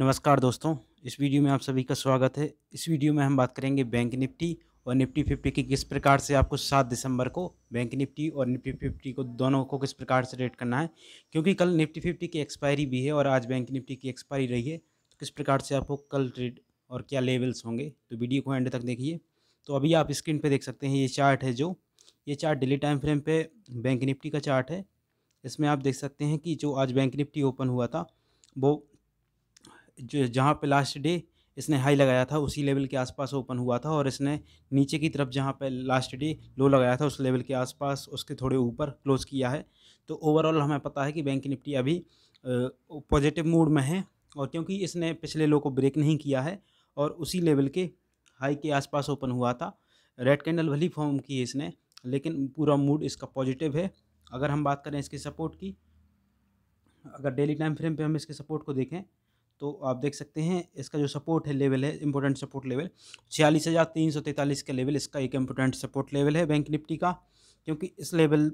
नमस्कार दोस्तों इस वीडियो में आप सभी का स्वागत है इस वीडियो में हम बात करेंगे बैंक निफ्टी और निफ्टी फिफ्टी की किस प्रकार से आपको सात दिसंबर को बैंक निफ्टी और निफ्टी फिफ्टी को दोनों को किस प्रकार से रेट करना है क्योंकि कल निफ्टी फिफ्टी की एक्सपायरी भी है और आज बैंक निफ्टी की एक्सपायरी रही है तो किस प्रकार से आपको कल ट्रेड और क्या लेवल्स होंगे तो वीडियो को एंड तक देखिए तो अभी आप स्क्रीन पर देख सकते हैं ये चार्ट है जो ये चार्ट डेली टाइम फ्रेम पर बैंक निफ्टी का चार्ट है इसमें आप देख सकते हैं कि जो आज बैंक निफ्टी ओपन हुआ था वो जो जहाँ पे लास्ट डे इसने हाई लगाया था उसी लेवल के आसपास ओपन हुआ था और इसने नीचे की तरफ जहाँ पे लास्ट डे लो लगाया था उस लेवल के आसपास उसके थोड़े ऊपर क्लोज़ किया है तो ओवरऑल हमें पता है कि बैंक निफ्टी अभी पॉजिटिव मूड में है और क्योंकि इसने पिछले लो को ब्रेक नहीं किया है और उसी लेवल के हाई के आसपास ओपन हुआ था रेड कैंडल भली फॉर्म की है इसने लेकिन पूरा मूड इसका पॉजिटिव है अगर हम बात करें इसके सपोर्ट की अगर डेली टाइम फ्रेम पे हम इसके सपोर्ट को देखें तो आप देख सकते हैं इसका जो सपोर्ट है लेवल है इंपॉर्टेंट सपोर्ट लेवल छियालीस हज़ार तीन सौ तैंतालीस का लेवल इसका एक इम्पोर्टेंट सपोर्ट लेवल है बैंक निफ्टी का क्योंकि इस लेवल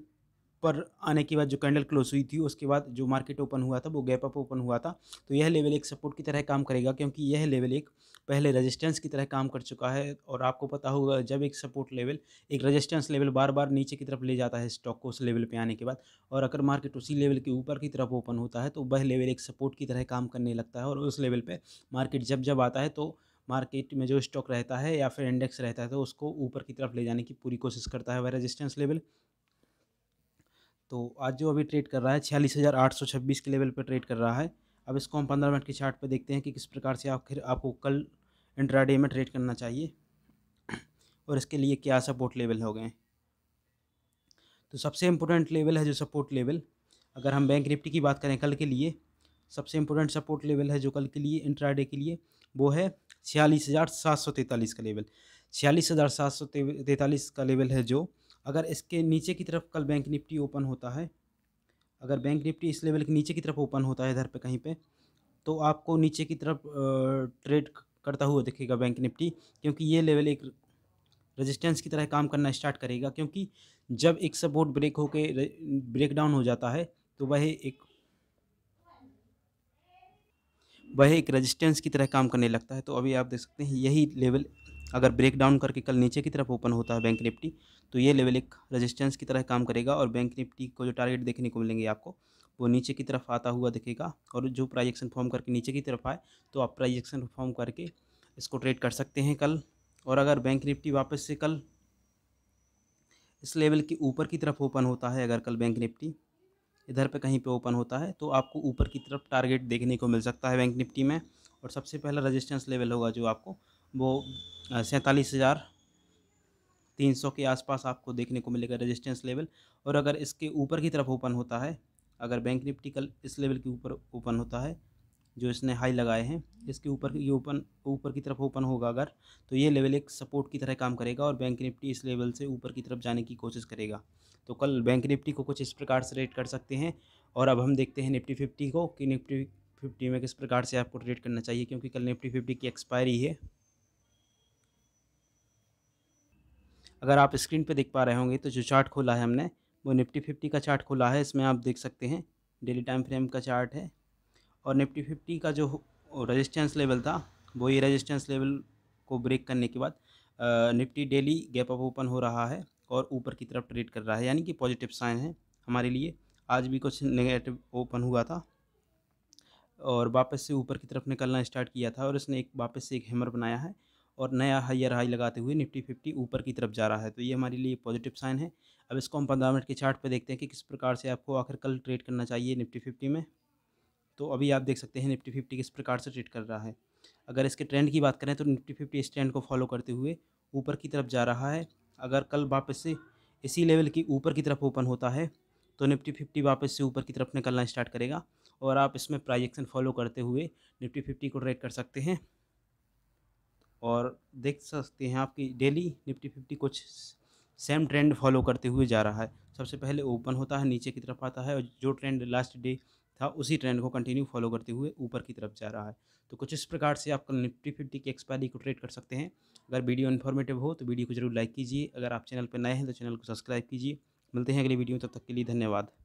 पर आने के बाद जो कैंडल क्लोज हुई थी उसके बाद जो मार्केट ओपन हुआ था वो गैप अप ओपन हुआ था तो यह लेवल एक सपोर्ट की तरह काम करेगा क्योंकि यह लेवल एक पहले रेजिस्टेंस की तरह काम कर चुका है और आपको पता होगा जब एक सपोर्ट लेवल एक रेजिस्टेंस लेवल बार बार नीचे की तरफ ले जाता है स्टॉक को उस लेवल पर आने के बाद और अगर मार्केट उसी लेवल के ऊपर की तरफ ओपन होता है तो वह लेवल एक सपोर्ट की तरह काम करने लगता है और उस लेवल पर मार्केट जब जब आता है तो मार्केट में जो स्टॉक रहता है या फिर इंडेक्स रहता है तो उसको ऊपर की तरफ ले जाने की पूरी कोशिश करता है वह रेजिस्टेंस लेवल तो आज जो अभी ट्रेड कर रहा है छियालीस हज़ार आठ सौ छब्बीस के लेवल पर ट्रेड कर रहा है अब इसको हम पंद्रह मिनट की चार्ट पे देखते हैं कि किस प्रकार से आखिर आपको कल इंट्राडे में ट्रेड करना चाहिए और इसके लिए क्या सपोर्ट लेवल हो गए तो सबसे इम्पोर्टेंट लेवल है जो सपोर्ट लेवल अगर हम बैंक निफ्टी की बात करें कल के लिए सबसे इम्पोर्टेंट सपोर्ट लेवल है जो कल के लिए इंट्राडे के लिए वो है छियालीस हज़ार सात सौ तैंतालीस का लेवल छियालीस हज़ार सात सौ तैंतालीस का लेवल है जो अगर इसके नीचे की तरफ कल बैंक निफ्टी ओपन होता है अगर बैंक निफ्टी इस लेवल के नीचे की तरफ ओपन होता है इधर पे कहीं पे तो आपको नीचे की तरफ ट्रेड करता हुआ दिखेगा बैंक निफ्टी क्योंकि ये लेवल एक रेजिस्टेंस की तरह काम करना स्टार्ट करेगा क्योंकि जब एक सपोर्ट ब्रेक होके ब्रेक डाउन हो जाता है तो वह एक वह एक रेजिस्टेंस की तरह काम करने लगता है तो अभी आप देख सकते हैं यही लेवल अगर ब्रेक डाउन करके कल नीचे की तरफ ओपन होता है बैंक निफ्टी तो ये लेवल एक रेजिस्टेंस की तरह काम करेगा और बैंक निफ्टी को जो टारगेट देखने को मिलेंगे आपको वो नीचे की तरफ आता हुआ दिखेगा और जो प्राइजेक्शन फॉर्म करके नीचे की तरफ आए तो आप प्राइजेक्शन फॉर्म करके इसको ट्रेड कर सकते हैं कल और अगर बैंक निफ्टी वापस से कल इस लेवल के ऊपर की तरफ ओपन होता है अगर कल बैंक निफ्टी इधर पे कहीं पे ओपन होता है तो आपको ऊपर की तरफ टारगेट देखने को मिल सकता है बैंक निफ्टी में और सबसे पहला रजिस्टेंस लेवल होगा जो आपको वो सैंतालीस हज़ार तीन सौ के आसपास आपको देखने को मिलेगा रेजिस्टेंस लेवल और अगर इसके ऊपर की तरफ ओपन होता है अगर बैंक निफ्टी कल इस लेवल के ऊपर ओपन होता है जो इसने हाई लगाए हैं इसके ऊपर ये ओपन ऊपर की तरफ ओपन होगा अगर तो ये लेवल एक सपोर्ट की तरह काम करेगा और बैंक निफ्टी इस लेवल से ऊपर की तरफ जाने की कोशिश करेगा तो कल बैंक निफ्टी को कुछ इस प्रकार से रेट कर सकते हैं और अब हम देखते हैं निफ्टी फिफ्टी को कि निफ्टी फिफ्टी में किस प्रकार से आपको ट्रेड करना चाहिए क्योंकि कल निफ्टी फिफ्टी की एक्सपायरी है अगर आप स्क्रीन पे देख पा रहे होंगे तो जो चार्ट खोला है हमने वो निफ्टी फिफ्टी का चार्ट खोला है इसमें आप देख सकते हैं डेली टाइम फ्रेम का चार्ट है और निफ्टी फिफ्टी का जो रजिस्टेंस लेवल था वो ये रजिस्टेंस लेवल को ब्रेक करने के बाद Nifty daily gap up open हो रहा है और ऊपर की तरफ ट्रेड कर रहा है यानी कि पॉजिटिव साइन है हमारे लिए आज भी कुछ नेगेटिव ओपन हुआ था और वापस से ऊपर की तरफ निकलना स्टार्ट किया था और इसने एक वापस से एक हैमर बनाया है और नया हाइयर हाई लगाते हुए निफ्टी फिफ्टी ऊपर की तरफ जा रहा है तो ये हमारे लिए पॉजिटिव साइन है अब इसको हम पंद्रह मिनट के चार्ट पर देखते हैं कि किस प्रकार से आपको आखिर कल ट्रेड करना चाहिए निफ्टी फिफ्टी में तो अभी आप देख सकते हैं निफ्टी फिफ्टी किस प्रकार से ट्रेड कर रहा है अगर इसके ट्रेंड की बात करें तो निफ्टी फिफ्टी इस ट्रेंड को फॉलो करते हुए ऊपर की तरफ जा रहा है अगर कल वापस से इसी लेवल की ऊपर की तरफ ओपन होता है तो निफ्टी फिफ्टी वापस से ऊपर की तरफ निकलना स्टार्ट करेगा और आप इसमें प्राइजेक्शन फॉलो करते हुए निफ्टी फिफ्टी को ट्रेड कर सकते हैं और देख सकते हैं आपकी डेली निफ्टी फिफ्टी कुछ सेम ट्रेंड फॉलो करते हुए जा रहा है सबसे पहले ओपन होता है नीचे की तरफ आता है और जो ट्रेंड लास्ट डे था उसी ट्रेंड को कंटिन्यू फॉलो करते हुए ऊपर की तरफ जा रहा है तो कुछ इस प्रकार से आप निफ्टी फिफ्टी की एक्सपायरी को ट्रेड कर सकते हैं अगर वीडियो इन्फॉर्मेटिव हो तो वीडियो को जरूर लाइक कीजिए अगर आप चैनल पर नए हैं तो चैनल को सब्सक्राइब कीजिए मिलते हैं अगली वीडियो तब तक के लिए धन्यवाद